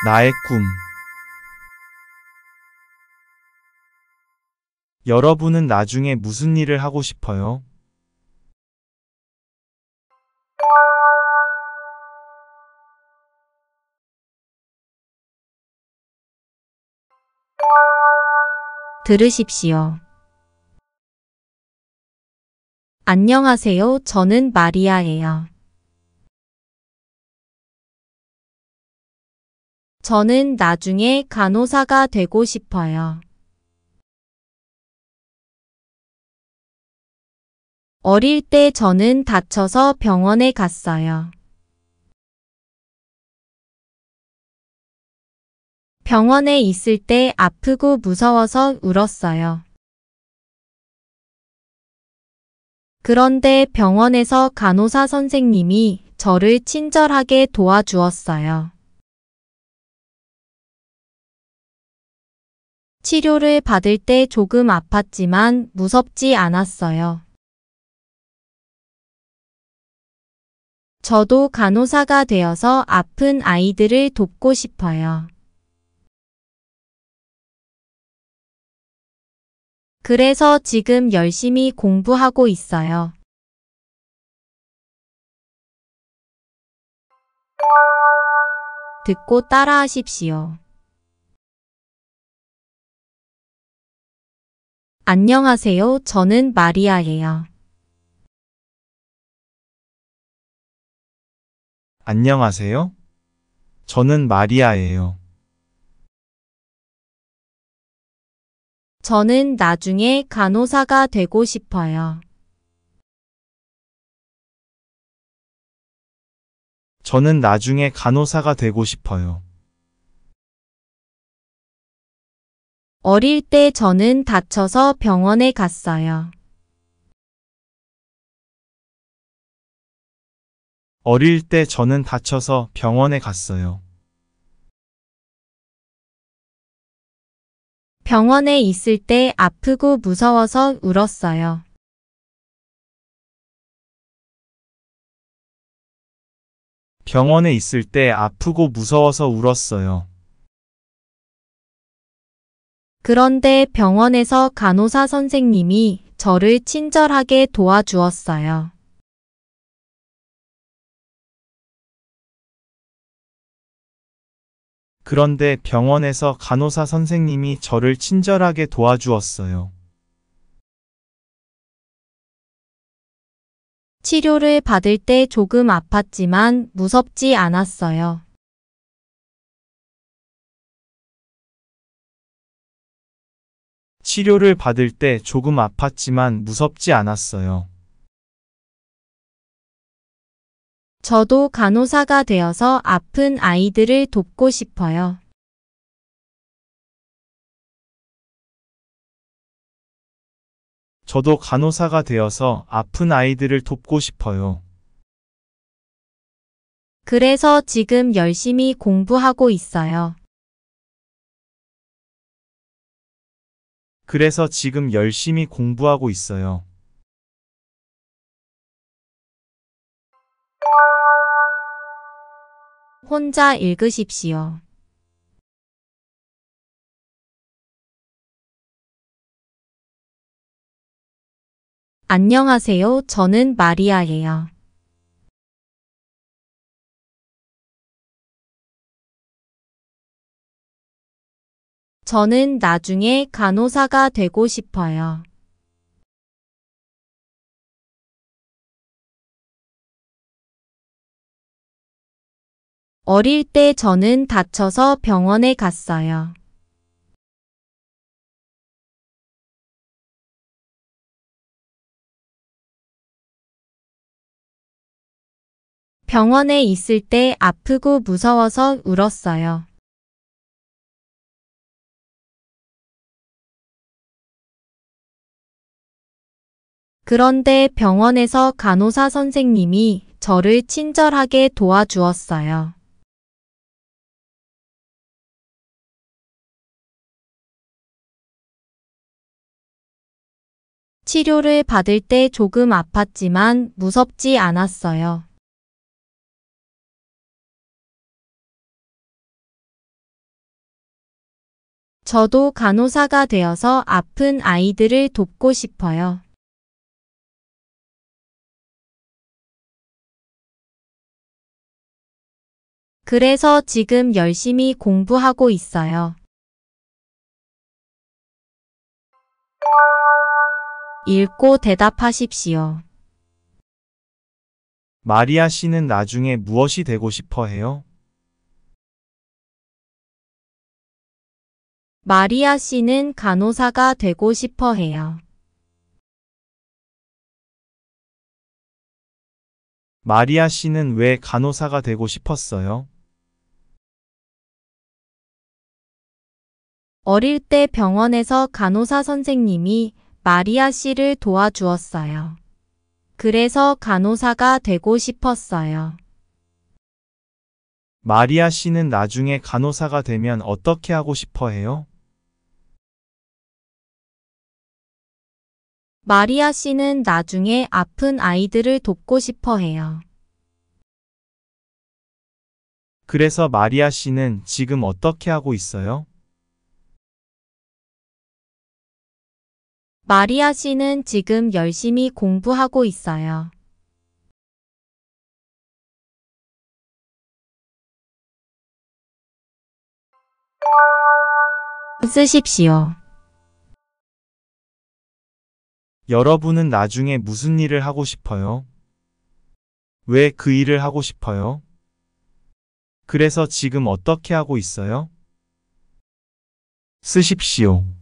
나의 꿈 여러분은 나중에 무슨 일을 하고 싶어요? 들으십시오. 안녕하세요. 저는 마리아예요. 저는 나중에 간호사가 되고 싶어요. 어릴 때 저는 다쳐서 병원에 갔어요. 병원에 있을 때 아프고 무서워서 울었어요. 그런데 병원에서 간호사 선생님이 저를 친절하게 도와주었어요. 치료를 받을 때 조금 아팠지만 무섭지 않았어요. 저도 간호사가 되어서 아픈 아이들을 돕고 싶어요. 그래서 지금 열심히 공부하고 있어요. 듣고 따라하십시오. 안녕하세요. 저는 마리아예요. 안녕하세요. 저는 마리아예요. 저는 나중에 간호사가 되고 싶어요. 저는 나중에 간호사가 되고 싶어요. 어릴 때 저는 다쳐서 병원에 갔어요. 어릴 때 저는 다쳐서 병원에 갔어요. 병원에 있을 때 아프고 무서워서 울었어요. 병원에 있을 때 아프고 무서워서 울었어요. 그런데 병원에서 간호사 선생님이 저를 친절하게 도와주었어요. 그런데 병원에서 간호사 선생님이 저를 친절하게 도와주었어요. 치료를 받을 때 조금 아팠지만 무섭지 않았어요. 치료를 받을 때 조금 아팠지만 무섭지 않았어요. 저도 간호사가 되어서 아픈 아이들을 돕고 싶어요. 저도 간호사가 되어서 아픈 아이들을 돕고 싶어요. 그래서 지금 열심히 공부하고 있어요. 그래서 지금 열심히 공부하고 있어요. 혼자 읽으십시오. 안녕하세요. 저는 마리아예요. 저는 나중에 간호사가 되고 싶어요. 어릴 때 저는 다쳐서 병원에 갔어요. 병원에 있을 때 아프고 무서워서 울었어요. 그런데 병원에서 간호사 선생님이 저를 친절하게 도와주었어요. 치료를 받을 때 조금 아팠지만 무섭지 않았어요. 저도 간호사가 되어서 아픈 아이들을 돕고 싶어요. 그래서 지금 열심히 공부하고 있어요. 읽고 대답하십시오. 마리아 씨는 나중에 무엇이 되고 싶어 해요? 마리아 씨는 간호사가 되고 싶어 해요. 마리아 씨는 왜 간호사가 되고 싶었어요? 어릴 때 병원에서 간호사 선생님이 마리아 씨를 도와주었어요. 그래서 간호사가 되고 싶었어요. 마리아 씨는 나중에 간호사가 되면 어떻게 하고 싶어 해요? 마리아 씨는 나중에 아픈 아이들을 돕고 싶어 해요. 그래서 마리아 씨는 지금 어떻게 하고 있어요? 마리아 씨는 지금 열심히 공부하고 있어요. 쓰십시오. 여러분은 나중에 무슨 일을 하고 싶어요? 왜 그 일을 하고 싶어요? 그래서 지금 어떻게 하고 있어요? 쓰십시오.